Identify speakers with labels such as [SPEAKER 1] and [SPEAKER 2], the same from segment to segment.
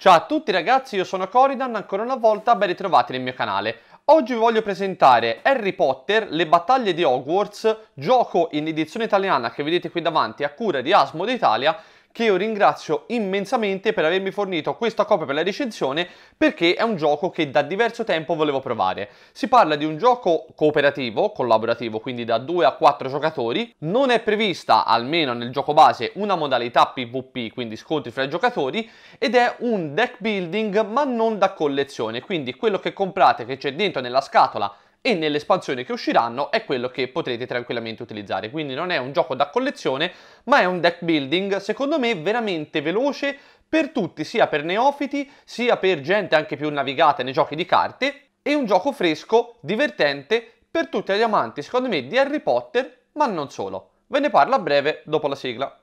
[SPEAKER 1] Ciao a tutti ragazzi, io sono Coridan, ancora una volta ben ritrovati nel mio canale. Oggi vi voglio presentare Harry Potter, le battaglie di Hogwarts, gioco in edizione italiana che vedete qui davanti a cura di Asmo d'Italia che io ringrazio immensamente per avermi fornito questa copia per la recensione perché è un gioco che da diverso tempo volevo provare. Si parla di un gioco cooperativo, collaborativo, quindi da 2 a 4 giocatori. Non è prevista, almeno nel gioco base, una modalità PvP, quindi scontri fra i giocatori, ed è un deck building ma non da collezione, quindi quello che comprate che c'è dentro nella scatola e nelle espansioni che usciranno è quello che potrete tranquillamente utilizzare. Quindi non è un gioco da collezione, ma è un deck building, secondo me, veramente veloce per tutti, sia per neofiti, sia per gente anche più navigata nei giochi di carte, e un gioco fresco, divertente, per tutti gli amanti, secondo me, di Harry Potter, ma non solo. Ve ne parlo a breve dopo la sigla.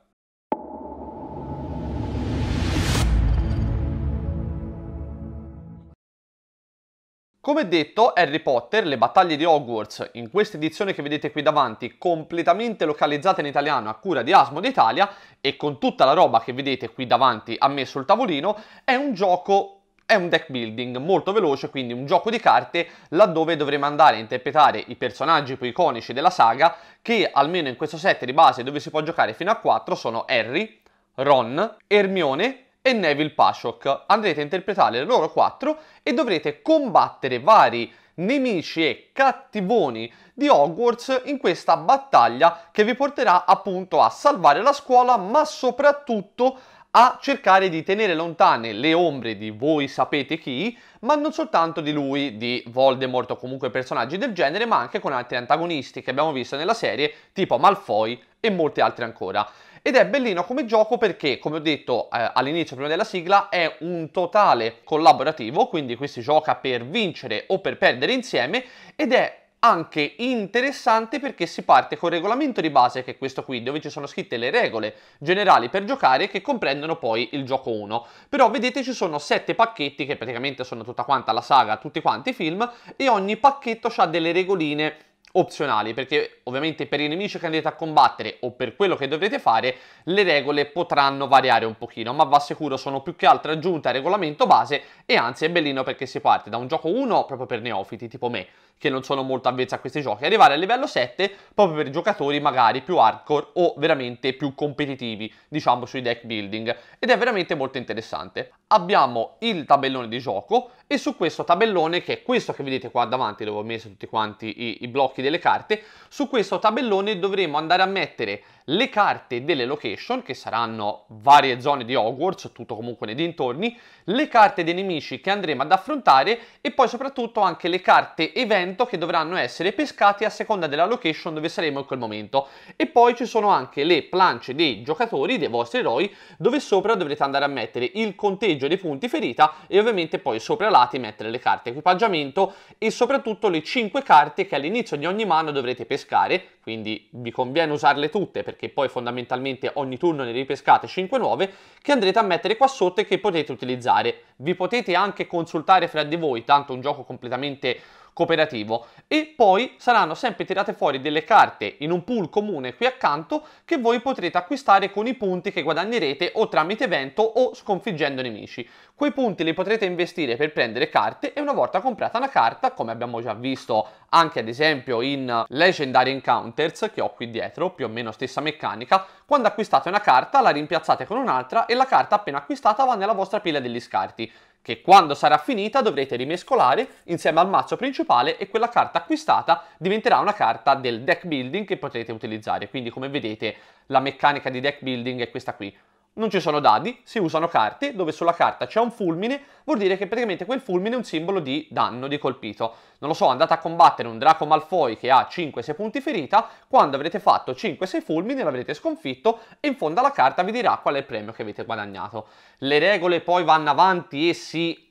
[SPEAKER 1] Come detto, Harry Potter, le battaglie di Hogwarts, in questa edizione che vedete qui davanti, completamente localizzata in italiano a cura di Asmo d'Italia e con tutta la roba che vedete qui davanti a me sul tavolino, è un gioco è un deck building molto veloce, quindi un gioco di carte laddove dovremo andare a interpretare i personaggi più iconici della saga che almeno in questo set di base dove si può giocare fino a 4 sono Harry, Ron, Ermione, e Neville Pashok. Andrete a interpretare loro quattro e dovrete combattere vari nemici e cattivoni di Hogwarts in questa battaglia che vi porterà appunto a salvare la scuola ma soprattutto a cercare di tenere lontane le ombre di voi sapete chi, ma non soltanto di lui, di Voldemort o comunque personaggi del genere, ma anche con altri antagonisti che abbiamo visto nella serie, tipo Malfoy e molti altri ancora ed è bellino come gioco perché, come ho detto eh, all'inizio prima della sigla, è un totale collaborativo, quindi qui si gioca per vincere o per perdere insieme ed è anche interessante perché si parte col regolamento di base che è questo qui dove ci sono scritte le regole generali per giocare che comprendono poi il gioco 1 però vedete ci sono 7 pacchetti che praticamente sono tutta quanta la saga tutti quanti i film e ogni pacchetto ha delle regoline opzionali, perché ovviamente per i nemici che andrete a combattere o per quello che dovrete fare, le regole potranno variare un pochino, ma va sicuro sono più che altro aggiunte al regolamento base e anzi è bellino perché si parte da un gioco 1 proprio per neofiti tipo me, che non sono molto avvezzo a questi giochi, arrivare al livello 7 proprio per giocatori magari più hardcore o veramente più competitivi, diciamo sui deck building, ed è veramente molto interessante. Abbiamo il tabellone di gioco e su questo tabellone che è questo che vedete qua davanti dove ho messo tutti quanti i, i blocchi delle carte su questo tabellone dovremo andare a mettere le carte delle location che saranno varie zone di Hogwarts tutto comunque nei dintorni le carte dei nemici che andremo ad affrontare e poi soprattutto anche le carte evento che dovranno essere pescate a seconda della location dove saremo in quel momento e poi ci sono anche le planche dei giocatori dei vostri eroi dove sopra dovrete andare a mettere il conteggio dei punti ferita e ovviamente poi sopra la regalati mettere le carte equipaggiamento e soprattutto le 5 carte che all'inizio di ogni mano dovrete pescare, quindi vi conviene usarle tutte perché poi fondamentalmente ogni turno ne ripescate 5 nuove, che andrete a mettere qua sotto e che potete utilizzare. Vi potete anche consultare fra di voi, tanto un gioco completamente cooperativo e poi saranno sempre tirate fuori delle carte in un pool comune qui accanto che voi potrete acquistare con i punti che guadagnerete o tramite evento o sconfiggendo nemici. Quei punti li potrete investire per prendere carte e una volta comprata una carta, come abbiamo già visto anche ad esempio in Legendary Encounters che ho qui dietro, più o meno stessa meccanica, quando acquistate una carta la rimpiazzate con un'altra e la carta appena acquistata va nella vostra pila degli scarti che quando sarà finita dovrete rimescolare insieme al mazzo principale e quella carta acquistata diventerà una carta del deck building che potrete utilizzare. Quindi come vedete la meccanica di deck building è questa qui non ci sono dadi, si usano carte, dove sulla carta c'è un fulmine, vuol dire che praticamente quel fulmine è un simbolo di danno, di colpito. Non lo so, andate a combattere un Draco Malfoy che ha 5-6 punti ferita, quando avrete fatto 5-6 fulmini l'avrete sconfitto e in fondo alla carta vi dirà qual è il premio che avete guadagnato. Le regole poi vanno avanti e si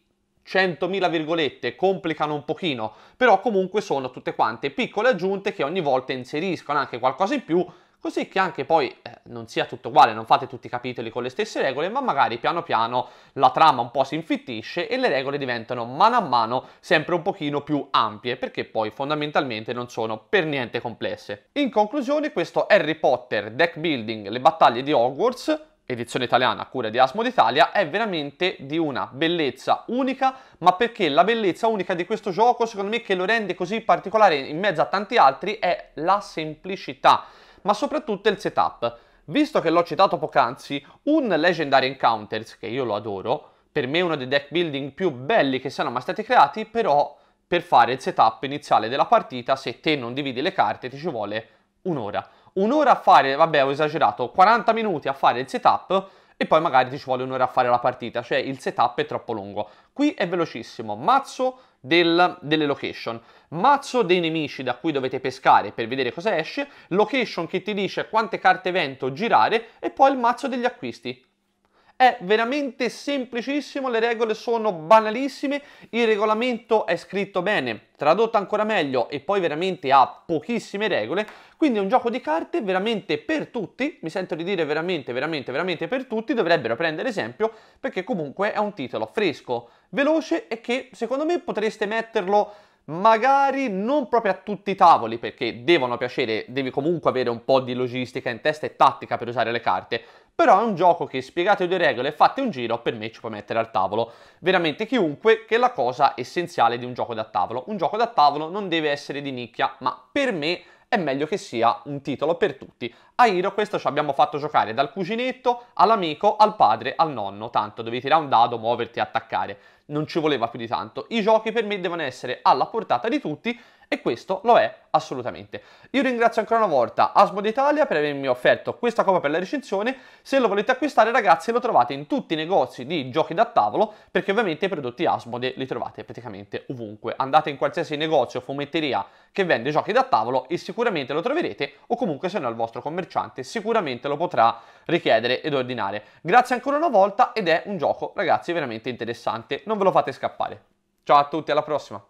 [SPEAKER 1] 100.000 virgolette complicano un pochino, però comunque sono tutte quante piccole aggiunte che ogni volta inseriscono anche qualcosa in più così che anche poi eh, non sia tutto uguale, non fate tutti i capitoli con le stesse regole, ma magari piano piano la trama un po' si infittisce e le regole diventano mano a mano sempre un pochino più ampie, perché poi fondamentalmente non sono per niente complesse. In conclusione, questo Harry Potter Deck Building, le battaglie di Hogwarts, edizione italiana a cura di Asmo d'Italia, è veramente di una bellezza unica, ma perché la bellezza unica di questo gioco, secondo me, che lo rende così particolare in mezzo a tanti altri, è la semplicità ma soprattutto il setup. Visto che l'ho citato poc'anzi, un Legendary Encounters, che io lo adoro, per me uno dei deck building più belli che siano mai stati creati, però per fare il setup iniziale della partita, se te non dividi le carte, ti ci vuole un'ora. Un'ora a fare, vabbè ho esagerato, 40 minuti a fare il setup, e poi magari ti ci vuole un'ora a fare la partita, cioè il setup è troppo lungo. Qui è velocissimo, mazzo del, delle location, mazzo dei nemici da cui dovete pescare per vedere cosa esce, location che ti dice quante carte vento girare e poi il mazzo degli acquisti. È veramente semplicissimo, le regole sono banalissime, il regolamento è scritto bene, tradotto ancora meglio e poi veramente ha pochissime regole, quindi è un gioco di carte veramente per tutti, mi sento di dire veramente, veramente, veramente per tutti, dovrebbero prendere esempio perché comunque è un titolo fresco, veloce e che secondo me potreste metterlo magari non proprio a tutti i tavoli perché devono piacere, devi comunque avere un po' di logistica in testa e tattica per usare le carte, però è un gioco che spiegate due regole e fate un giro per me ci puoi mettere al tavolo veramente chiunque che è la cosa essenziale di un gioco da tavolo. Un gioco da tavolo non deve essere di nicchia, ma per me è meglio che sia un titolo per tutti. A Hiro questo ci abbiamo fatto giocare dal cuginetto all'amico, al padre, al nonno, tanto devi tirare un dado, muoverti e attaccare. Non ci voleva più di tanto. I giochi per me devono essere alla portata di tutti e questo lo è assolutamente. Io ringrazio ancora una volta Asmod Italia per avermi offerto questa copia per la recensione. Se lo volete acquistare ragazzi lo trovate in tutti i negozi di giochi da tavolo perché ovviamente i prodotti Asmode li trovate praticamente ovunque. Andate in qualsiasi negozio o fumetteria che vende giochi da tavolo e sicuramente lo troverete o comunque se no il vostro commerciante sicuramente lo potrà richiedere ed ordinare. Grazie ancora una volta ed è un gioco ragazzi veramente interessante. Non ve lo fate scappare. Ciao a tutti, alla prossima!